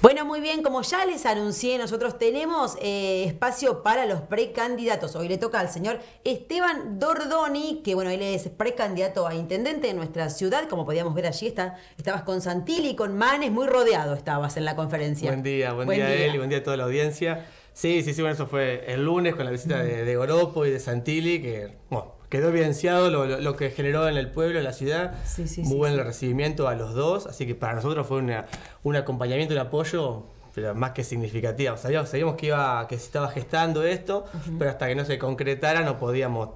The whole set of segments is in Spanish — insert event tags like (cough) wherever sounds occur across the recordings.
Bueno, muy bien, como ya les anuncié, nosotros tenemos eh, espacio para los precandidatos. Hoy le toca al señor Esteban Dordoni, que bueno, él es precandidato a intendente de nuestra ciudad. Como podíamos ver allí, está, estabas con Santilli, con Manes, muy rodeado estabas en la conferencia. Buen día, buen, día, a él y buen día a toda la audiencia. Sí, sí, sí, bueno, eso fue el lunes con la visita de, de Goropo y de Santilli, que, bueno, quedó evidenciado lo, que generó en el pueblo, en la ciudad. Sí, sí, Muy buen recibimiento a los dos, así que para nosotros fue un acompañamiento, un apoyo más que significativo. Sabíamos, que iba que se estaba gestando esto, pero hasta que no se concretara no podíamos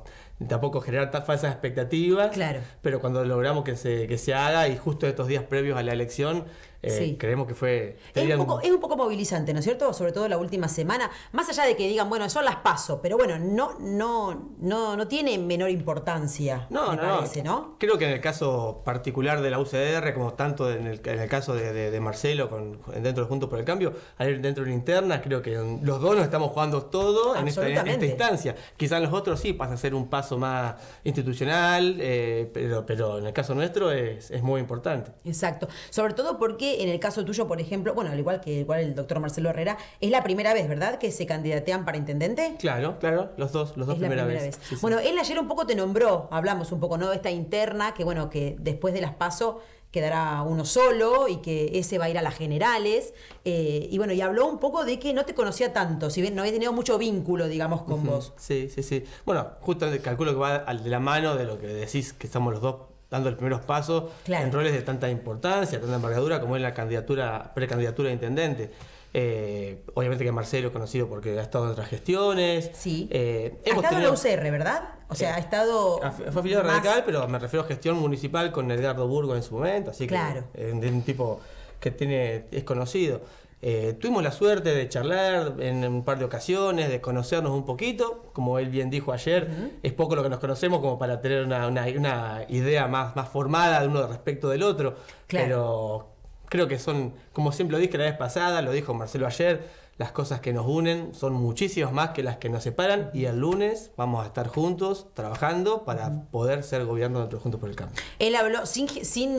tampoco generar falsas expectativas. Claro. Pero cuando logramos que se haga y justo estos días previos a la elección, eh, creemos que fue... Es un, poco, movilizante, ¿no es cierto? Sobre todo la última semana, más allá de que digan, bueno, yo las paso pero bueno, no, no, no, no tiene menor importancia, no, no, ¿no? Creo que en el caso particular de la UCR, como tanto en el, caso de, Marcelo con, dentro de Juntos por el Cambio, dentro de la interna, creo que los dos nos estamos jugando todo en esta, instancia. Quizás los otros sí pasa a ser un paso más institucional, eh, pero, pero en el caso nuestro es, es muy importante. Exacto, sobre todo porque en el caso tuyo, por ejemplo, bueno, al igual que igual el doctor Marcelo Herrera, es la primera vez, ¿verdad?, que se candidatean para intendente. Claro, claro, los dos, los dos primera, vez. bueno, él ayer un poco te nombró, hablamos un poco, ¿no? Esta interna, que bueno, que después de las PASO quedará uno solo y que ese va a ir a las generales. Eh, y bueno, y habló un poco de que no te conocía tanto, si bien no había tenido mucho vínculo, digamos, con vos. Sí, sí, sí. Bueno, justo calculo que va al de la mano de lo que decís, que somos los dos dando los primeros pasos en roles de tanta importancia, tanta envergadura como en la candidatura, precandidatura de intendente. Eh, obviamente que Marcelo es conocido porque ha estado en otras gestiones. Sí. Eh, ha estado en la UCR, ¿verdad? O sea, eh, ha estado. Fue afiliado radical, pero me refiero a gestión municipal con Edgardo Burgo en su momento, así que es un tipo que tiene, es conocido. Eh, tuvimos la suerte de charlar en un par de ocasiones, de conocernos un poquito. Como él bien dijo ayer, es poco lo que nos conocemos como para tener una, idea más, formada de uno respecto del otro. Pero creo que son, como siempre lo dije la vez pasada, lo dijo Marcelo ayer, las cosas que nos unen son muchísimas más que las que nos separan y el lunes vamos a estar juntos trabajando para poder ser gobierno de Juntos por el campo Él habló, sin,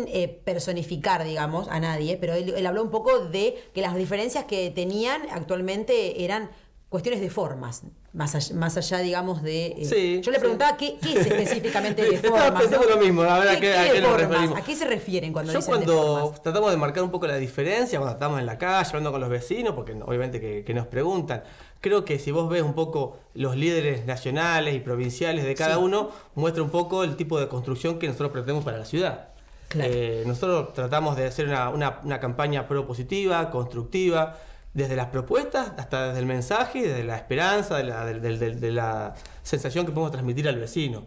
eh, personificar, digamos, a nadie, pero él habló un poco de que las diferencias que tenían actualmente eran cuestiones de formas, más allá, más allá digamos, de... Eh, yo le preguntaba qué, qué, es específicamente de (laughs) forma. lo mismo, la verdad, a, qué nos referimos? ¿A qué se refieren cuando yo cuando tratamos de marcar un poco la diferencia, cuando estamos en la calle, hablando con los vecinos, porque obviamente que, nos preguntan, creo que si vos ves un poco los líderes nacionales y provinciales de cada uno, muestra un poco el tipo de construcción que nosotros pretendemos para la ciudad. Eh, nosotros tratamos de hacer una, una, una campaña propositiva, constructiva, desde las propuestas hasta desde el mensaje, desde la esperanza, de la, sensación que podemos transmitir al vecino.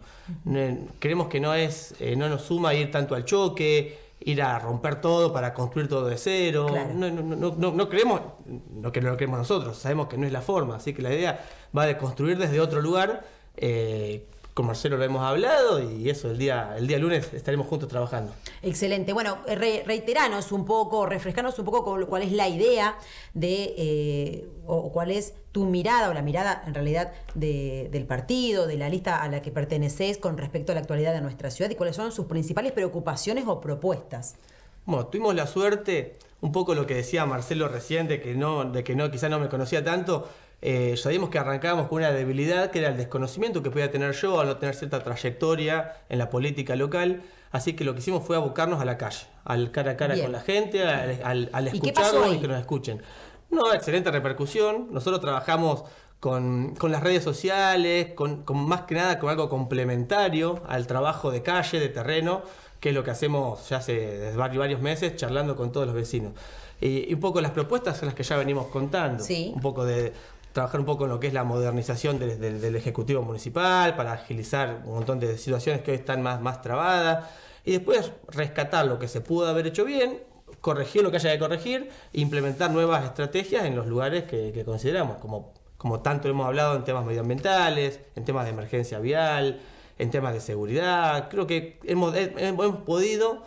Creemos que no, es, eh, no nos suma ir tanto al choque, ir a romper todo para construir todo de cero. No, creemos, no que no lo creemos nosotros, sabemos que no es la forma, así que la idea va de construir desde otro lugar. Eh, con Marcelo lo hemos hablado y eso, el día, el día lunes estaremos juntos trabajando. Excelente. Bueno, eh, reiteranos un poco, refrescarnos un poco cuál es la idea de, eh, o cuál es tu mirada o la mirada en realidad del partido, de la lista a la que perteneces con respecto a la actualidad de nuestra ciudad y cuáles son sus principales preocupaciones o propuestas. Bueno, tuvimos la suerte, un poco lo que decía Marcelo recién, de que no, de que no, quizá no me conocía tanto, eh, sabíamos que arrancábamos con una debilidad que era el desconocimiento que podía tener yo al no tener cierta trayectoria en la política local. Así que lo que hicimos fue abocarnos a la calle, al cara a cara con la gente, al, escucharnos ¿Y, que nos escuchen. No, excelente repercusión. Nosotros trabajamos con, las redes sociales, con, más que nada con algo complementario al trabajo de calle, de terreno que es lo que hacemos ya hace varios meses, charlando con todos los vecinos. Y, un poco las propuestas son las que ya venimos contando. Un poco de, trabajar un poco en lo que es la modernización del, Ejecutivo Municipal, para agilizar un montón de situaciones que hoy están más, más trabadas, y después rescatar lo que se pudo haber hecho bien, corregir lo que haya que corregir, e implementar nuevas estrategias en los lugares que, que consideramos, como, como tanto hemos hablado en temas medioambientales, en temas de emergencia vial, en temas de seguridad. Creo que hemos, hemos podido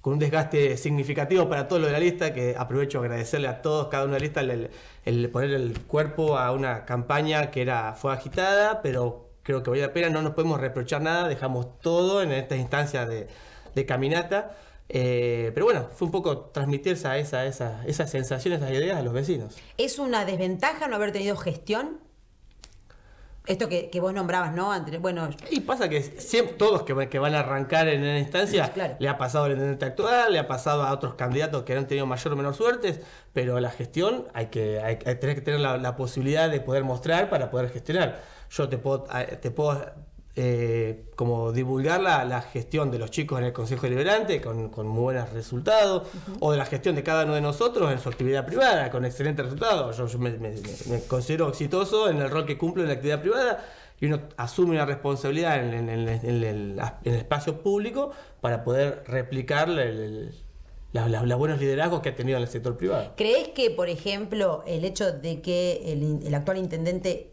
con un desgaste significativo para todo lo de la lista, que aprovecho agradecerle a todos, cada uno de la lista, el, poner el cuerpo a una campaña que era, fue agitada, pero creo que vale la pena, no nos podemos reprochar nada, dejamos todo en estas instancias de, caminata. Eh, pero bueno, fue un poco transmitir esa, esa, esas sensaciones, esas ideas a los vecinos. ¿Es una desventaja no haber tenido gestión? esto que, vos nombrabas, ¿no? bueno, y pasa que todos que, que, van a arrancar en una instancia, le ha pasado al intendente actual, le ha pasado a otros candidatos que han tenido mayor o menor suerte, pero la gestión hay que, hay, que tener la, posibilidad de poder mostrar para poder gestionar. Yo te puedo eh, como divulgar la, gestión de los chicos en el Consejo Deliberante con, muy buenos resultados, o de la gestión de cada uno de nosotros en su actividad privada con excelentes resultados. Yo, me, considero exitoso en el rol que cumplo en la actividad privada y uno asume una responsabilidad en, el, espacio público para poder replicar los buenos liderazgos que ha tenido en el sector privado. ¿Crees que, por ejemplo, el hecho de que el actual intendente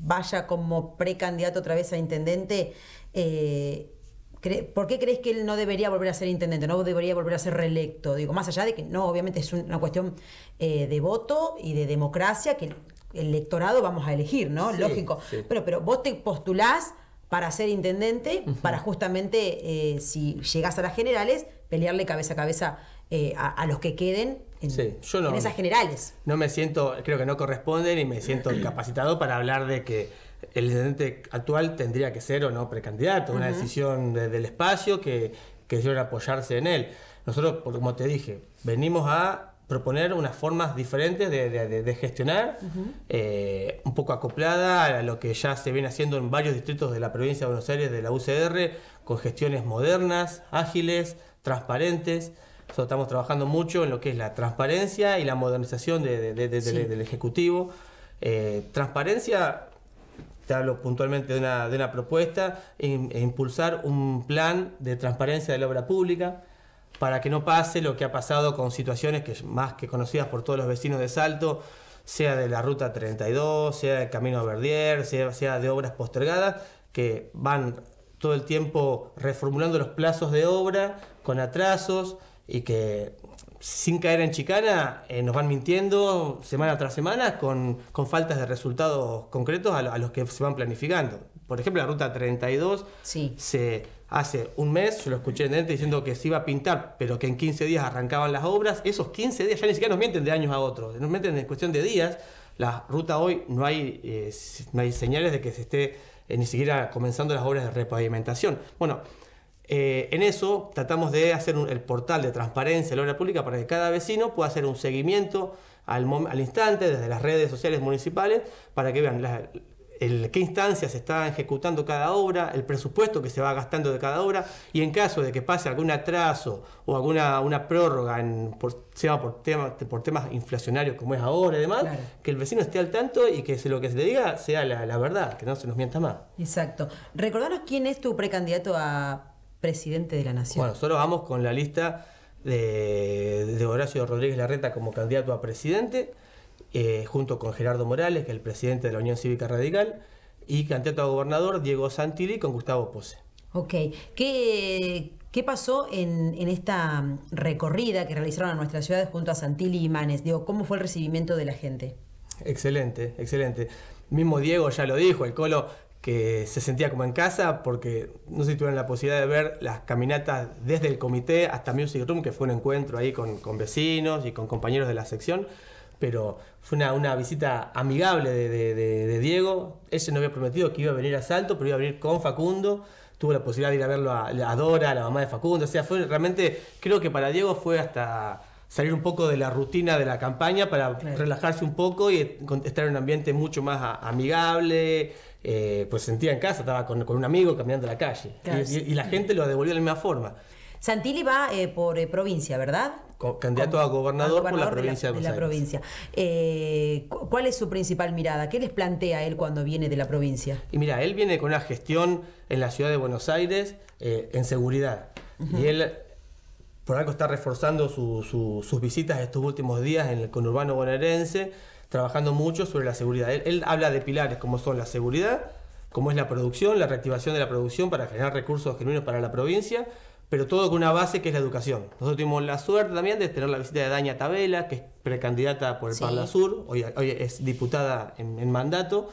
vaya como precandidato otra vez a intendente, eh, ¿por qué crees que él no debería volver a ser intendente, no debería volver a ser reelecto? Digo, más allá de que no, obviamente es una cuestión eh, de voto y de democracia que el electorado vamos a elegir, ¿no? Lógico. Pero, pero vos te postulás para ser intendente, para justamente, eh, si llegás a las generales, pelearle cabeza a cabeza a, los que queden en, no, esas generales. No me siento, creo que no corresponden y me siento incapacitado para hablar de que el intendente actual tendría que ser o no precandidato, una decisión del espacio que, que era apoyarse en él. Nosotros, como te dije, venimos a proponer unas formas diferentes de, gestionar, eh, un poco acoplada a lo que ya se viene haciendo en varios distritos de la provincia de Buenos Aires, de la UCR, con gestiones modernas, ágiles, transparentes estamos trabajando mucho en lo que es la transparencia y la modernización del Ejecutivo. Eh, transparencia, te hablo puntualmente de una, de propuesta, e, e impulsar un plan de transparencia de la obra pública para que no pase lo que ha pasado con situaciones que más que conocidas por todos los vecinos de Salto, sea de la Ruta 32, sea del Camino a Verdier, sea, sea de obras postergadas, que van todo el tiempo reformulando los plazos de obra con atrasos, y que sin caer en chicana eh, nos van mintiendo semana tras semana con, con faltas de resultados concretos a, los que se van planificando. Por ejemplo, la ruta 32 se hace un mes, yo lo escuché en dente diciendo que se iba a pintar, pero que en 15 días arrancaban las obras. Esos 15 días ya ni siquiera nos mienten de años a otros, nos mienten en cuestión de días. La ruta hoy no hay, eh, no hay señales de que se esté eh, ni siquiera comenzando las obras de repavimentación. Bueno, eh, en eso tratamos de hacer el portal de transparencia de la obra pública para que cada vecino pueda hacer un seguimiento al, instante desde las redes sociales municipales para que vean en qué instancias está ejecutando cada obra, el presupuesto que se va gastando de cada obra y en caso de que pase algún atraso o alguna una prórroga, por, por, por temas inflacionarios como es ahora y demás, que el vecino esté al tanto y que lo que se le diga sea la, la verdad, que no se nos mienta más. Exacto. Recordanos quién es tu precandidato a presidente de la Nación. Bueno, nosotros vamos con la lista de, Horacio Rodríguez Larreta como candidato a presidente, eh, junto con Gerardo Morales, que es el presidente de la Unión Cívica Radical, y candidato a gobernador Diego Santilli con Gustavo Pose. Ok, ¿qué, pasó en, esta recorrida que realizaron a nuestras ciudades junto a Santilli y Manes? Digo, ¿cómo fue el recibimiento de la gente? Excelente, excelente. Mismo Diego ya lo dijo, el Colo que se sentía como en casa porque no sé si tuvieron la posibilidad de ver las caminatas desde el comité hasta Music Room, que fue un encuentro ahí con, con vecinos y con compañeros de la sección, pero fue una, una visita amigable de, de, de, Diego. Ella no había prometido que iba a venir a Salto, pero iba a venir con Facundo. Tuvo la posibilidad de ir a verlo a, Dora, la mamá de Facundo. O sea, fue realmente, creo que para Diego fue hasta salir un poco de la rutina de la campaña para relajarse un poco y estar en un ambiente mucho más amigable, eh, pues sentía en casa, estaba con, un amigo caminando la calle. y, la gente lo devolvió de la misma forma. Santilli va eh, por eh, provincia, ¿verdad? candidato a gobernador, por la provincia de, la, provincia. ¿Cuál es su principal mirada? ¿Qué les plantea él cuando viene de la provincia? Y mira, él viene con una gestión en la ciudad de Buenos Aires en seguridad. Y él por algo está reforzando sus visitas estos últimos días con Urbano conurbano bonaerense trabajando mucho sobre la seguridad. Él, habla de pilares como son la seguridad, como es la producción, la reactivación de la producción para generar recursos genuinos para la provincia, pero todo con una base que es la educación. Nosotros tuvimos la suerte también de tener la visita de Daña Tabela, que es precandidata por el Parla Sur, hoy, es diputada en, mandato.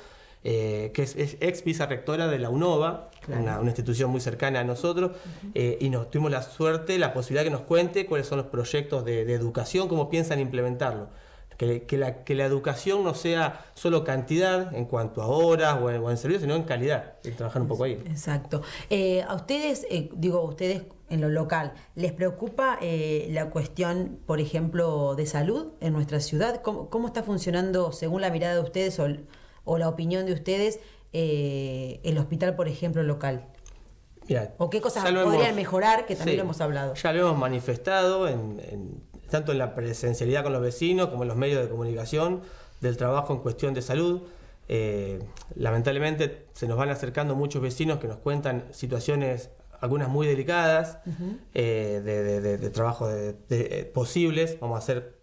Eh, que es, ex ex rectora de la UNOVA, una, institución muy cercana a nosotros, eh, y nos tuvimos la suerte, la posibilidad que nos cuente cuáles son los proyectos de educación, cómo piensan implementarlo. Que, la, que, la, educación no sea solo cantidad en cuanto a horas o en, servicio servicios, sino en calidad. Y trabajar un poco ahí. Exacto. Eh, a ustedes, eh, digo a ustedes en lo local, ¿les preocupa eh, la cuestión, por ejemplo, de salud en nuestra ciudad? ¿Cómo, está funcionando, según la mirada de ustedes o, la opinión de ustedes, el hospital, por ejemplo, local? o qué cosas podrían mejorar, que también lo hemos hablado. Ya lo hemos manifestado en tanto en la presencialidad con los vecinos como en los medios de comunicación, del trabajo en cuestión de salud. Eh, lamentablemente se nos van acercando muchos vecinos que nos cuentan situaciones, algunas muy delicadas, eh, de, de, de, trabajo eh, posibles, vamos a ser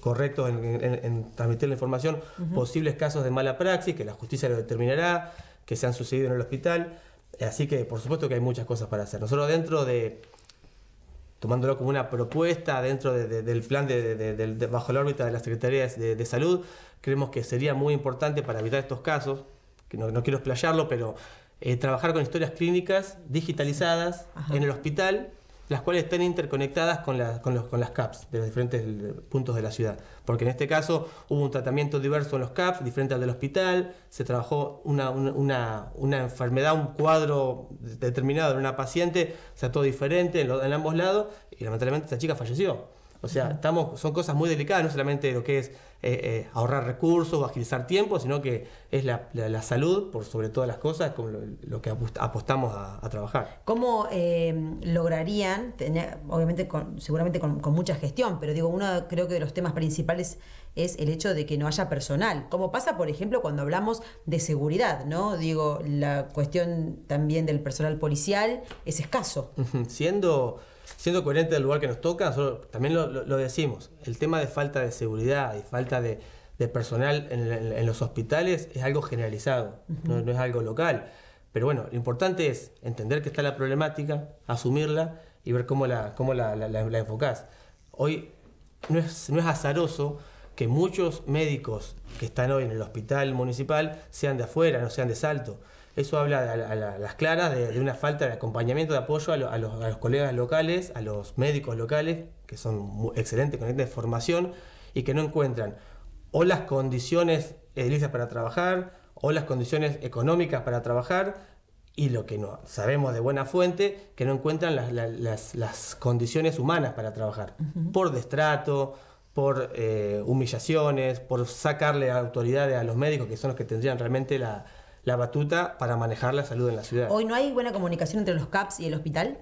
correctos en, transmitir la información, posibles casos de mala praxis, que la justicia lo determinará, que se han sucedido en el hospital. Así que por supuesto que hay muchas cosas para hacer. Nosotros dentro de, tomándolo como una propuesta dentro del plan de, bajo la órbita de la Secretaría de, Salud. Creemos que sería muy importante para evitar estos casos, que no, quiero explayarlo, pero eh, trabajar con historias clínicas digitalizadas en el hospital las cuales están interconectadas con, con, los, con, las CAPs de los diferentes puntos de la ciudad. Porque en este caso hubo un tratamiento diverso en los CAPs, diferente al del hospital, se trabajó una, una, una enfermedad, un cuadro determinado en una paciente, se trató diferente en, en ambos lados y lamentablemente esta chica falleció. O sea, estamos, son cosas muy delicadas, no solamente lo que es eh, eh, ahorrar recursos o agilizar tiempo, sino que es la, salud, por sobre todas las cosas, con lo, que apostamos a, trabajar. ¿Cómo em, lograrían, obviamente, seguramente con, mucha gestión, pero digo, uno creo que de los temas principales es el hecho de que no haya personal, como pasa, por ejemplo, cuando hablamos de seguridad, ¿no? Digo, la cuestión también del personal policial es escaso. Siendo siendo coherente del lugar que nos toca, también lo, decimos, el tema de falta de seguridad y falta de, personal en, los hospitales es algo generalizado, no, es algo local. Pero bueno, lo importante es entender que está la problemática, asumirla y ver cómo la, la, enfocás. Hoy no es azaroso que muchos médicos que están hoy en el hospital municipal sean de afuera, no sean de salto. Eso habla a, las claras de, una falta de acompañamiento, de apoyo a, los, colegas locales, a los médicos locales, que son excelentes con este de formación y que no encuentran o las condiciones edilicias para trabajar, o las condiciones económicas para trabajar, y lo que no sabemos de buena fuente, que no encuentran las, condiciones humanas para trabajar, por destrato, por eh, humillaciones, por sacarle autoridades a los médicos, que son los que tendrían realmente la, la batuta para manejar la salud en la ciudad. ¿Hoy no hay buena comunicación entre los CAPS y el hospital?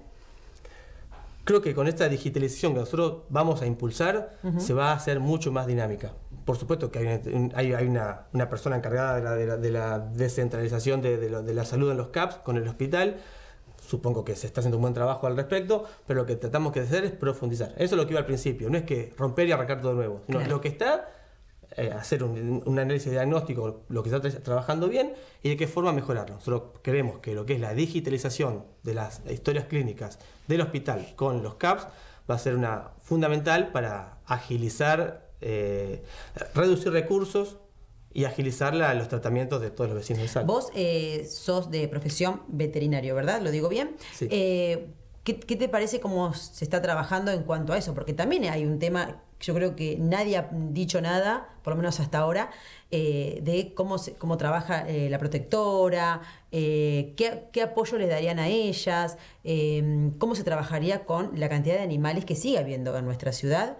Creo que con esta digitalización que nosotros vamos a impulsar, se va a hacer mucho más dinámica. Por supuesto que hay, hay, una, una, persona encargada de la, de la, descentralización de la salud en los CAPS con el hospital, supongo que se está haciendo un buen trabajo al respecto, pero lo que tratamos que hacer es profundizar. Eso es lo que iba al principio, no es que romper y arrancar todo de nuevo, sino lo que está, eh, hacer un, análisis diagnóstico, lo que está trabajando bien y de qué forma mejorarlo. Nosotros creemos que lo que es la digitalización de las historias clínicas del hospital con los CAPS va a ser una fundamental para agilizar, eh, reducir recursos, y agilizar la, los tratamientos de todos los vecinos de Vos eh, sos de profesión veterinario, ¿verdad? ¿Lo digo bien? Eh, ¿qué, te parece cómo se está trabajando en cuanto a eso? Porque también hay un tema yo creo que nadie ha dicho nada, por lo menos hasta ahora, eh, de cómo, se, cómo trabaja la protectora, qué, qué, apoyo les darían a ellas, cómo se trabajaría con la cantidad de animales que sigue habiendo en nuestra ciudad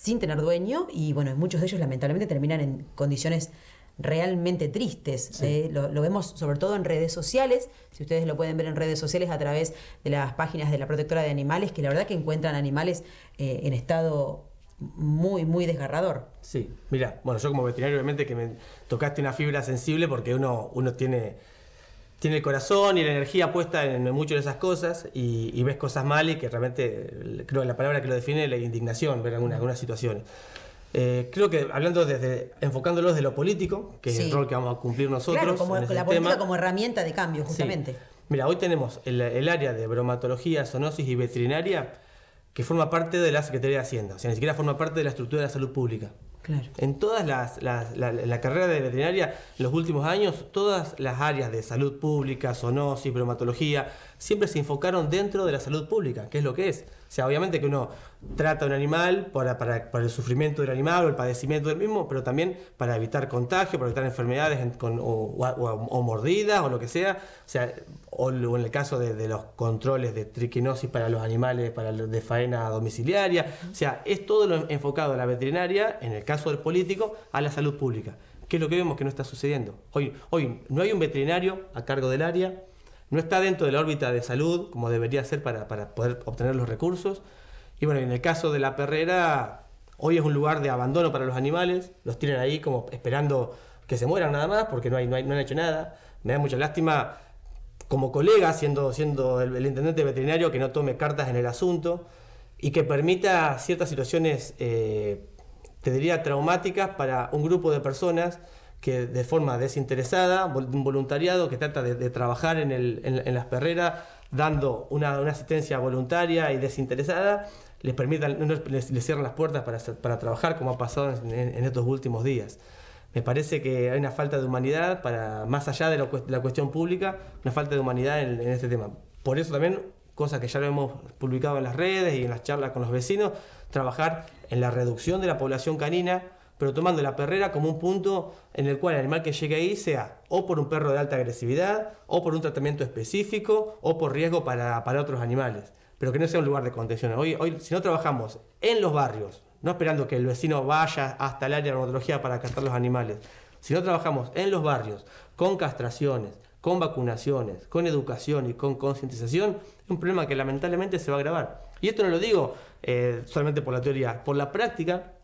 sin tener dueño y bueno, muchos de ellos lamentablemente terminan en condiciones realmente tristes. ¿eh? lo, vemos sobre todo en redes sociales, si ustedes lo pueden ver en redes sociales a través de las páginas de la protectora de animales, que la verdad que encuentran animales eh, en estado muy, muy desgarrador. Sí, mira, bueno, yo como veterinario obviamente que me tocaste una fibra sensible porque uno, uno tiene tiene el corazón y la energía puesta en, muchas de esas cosas y, ves cosas malas y que realmente creo que la palabra que lo define es la indignación ver algunas, algunas situaciones. Eh, creo que hablando desde, enfocándolos de lo político, que es el rol que vamos a cumplir nosotros. como, la este política como herramienta de cambio, justamente. Mira, hoy tenemos el, área de bromatología, zoonosis y veterinaria, que forma parte de la Secretaría de Hacienda, o sea, ni siquiera forma parte de la estructura de la salud pública. En todas las, la, carrera de veterinaria, los últimos años, todas las áreas de salud pública, zoonosis, bromatología, siempre se enfocaron dentro de la salud pública, que es lo que es. O sea, obviamente que uno trata a un animal para, el sufrimiento del animal o el padecimiento del mismo, pero también para evitar contagio, para evitar enfermedades o, mordidas o lo que sea. O sea, o, en el caso de, los controles de triquinosis para los animales para de faena domiciliaria. O sea, es todo lo enfocado a la veterinaria, en el caso del político, a la salud pública. ¿Qué es lo que vemos que no está sucediendo? Hoy, hoy no hay un veterinario a cargo del área no está dentro de la órbita de salud, como debería ser para, poder obtener los recursos. Y bueno, en el caso de la perrera, hoy es un lugar de abandono para los animales, los tienen ahí como esperando que se mueran nada más, porque no, hay, no, han hecho nada. Me da mucha lástima como colega, siendo, siendo el, intendente veterinario, que no tome cartas en el asunto y que permita ciertas situaciones, eh, te diría, traumáticas para un grupo de personas que de forma desinteresada, un voluntariado que trata de, trabajar en, las perreras, dando una, asistencia voluntaria y desinteresada, les permitan, les, cierran las puertas para, trabajar como ha pasado en, estos últimos días. Me parece que hay una falta de humanidad, para, más allá de la, cuestión pública, una falta de humanidad en, en este tema. Por eso también, cosa que ya lo hemos publicado en las redes y en las charlas con los vecinos, trabajar en la reducción de la población canina, pero tomando la perrera como un punto en el cual el animal que llegue ahí sea o por un perro de alta agresividad, o por un tratamiento específico, o por riesgo para, otros animales, pero que no sea un lugar de contención. Hoy, hoy, si no trabajamos en los barrios, no esperando que el vecino vaya hasta el área de dermatología para captar los animales, si no trabajamos en los barrios con castraciones, con vacunaciones, con educación y con concientización, es un problema que lamentablemente se va a agravar. Y esto no lo digo eh, solamente por la teoría, por la práctica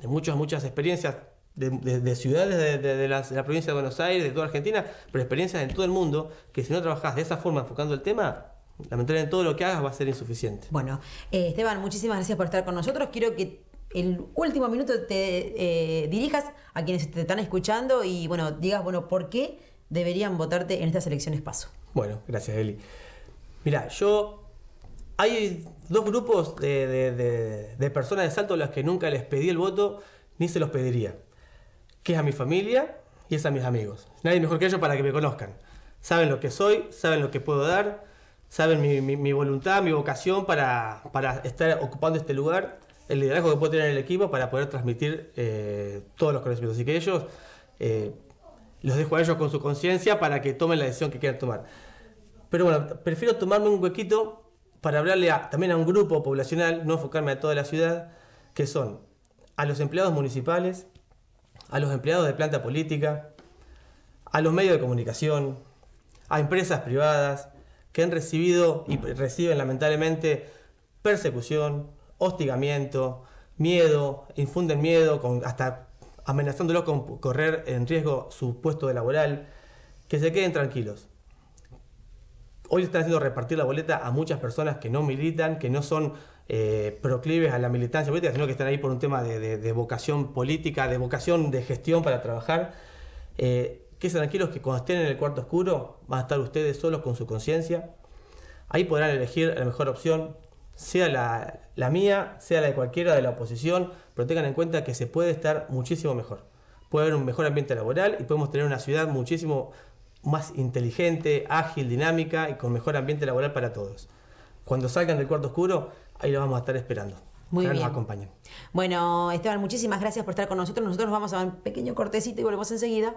de muchas, muchas experiencias de, ciudades de, de, la provincia de Buenos Aires, de toda Argentina, pero experiencias en todo el mundo, que si no trabajas de esa forma enfocando el tema, lamentablemente todo lo que hagas va a ser insuficiente. Bueno, eh, Esteban, muchísimas gracias por estar con nosotros. Quiero que el último minuto te eh, dirijas a quienes te están escuchando y bueno, digas, bueno, ¿por qué deberían votarte en estas elecciones paso? Bueno, gracias, Eli. Mira, yo hay dos grupos de, personas de Salto a las que nunca les pedí el voto ni se los pediría. Que es a mi familia y es a mis amigos. Nadie mejor que ellos para que me conozcan. Saben lo que soy, saben lo que puedo dar, saben mi, voluntad, mi vocación para, estar ocupando este lugar, el liderazgo que puedo tener en el equipo para poder transmitir eh, todos los conocimientos. Así que ellos eh, los dejo a ellos con su conciencia para que tomen la decisión que quieran tomar. Pero bueno, prefiero tomarme un huequito para hablarle también a un grupo poblacional, no enfocarme a toda la ciudad, que son a los empleados municipales, a los empleados de planta política, a los medios de comunicación, a empresas privadas que han recibido y reciben lamentablemente persecución, hostigamiento, miedo, infunden miedo, hasta amenazándolos con correr en riesgo su puesto de laboral, que se queden tranquilos hoy están haciendo repartir la boleta a muchas personas que no militan, que no son eh, proclives a la militancia política, sino que están ahí por un tema de, vocación política, de vocación de gestión para trabajar. Eh, que tranquilos que cuando estén en el cuarto oscuro van a estar ustedes solos con su conciencia. Ahí podrán elegir la mejor opción, sea la, la mía, sea la de cualquiera de la oposición, pero tengan en cuenta que se puede estar muchísimo mejor. Puede haber un mejor ambiente laboral y podemos tener una ciudad muchísimo más inteligente, ágil, dinámica y con mejor ambiente laboral para todos. Cuando salgan del cuarto oscuro, ahí los vamos a estar esperando. Muy bien. Que Nos acompañen. Bueno, Esteban, muchísimas gracias por estar con nosotros. Nosotros nos vamos a dar un pequeño cortecito y volvemos enseguida.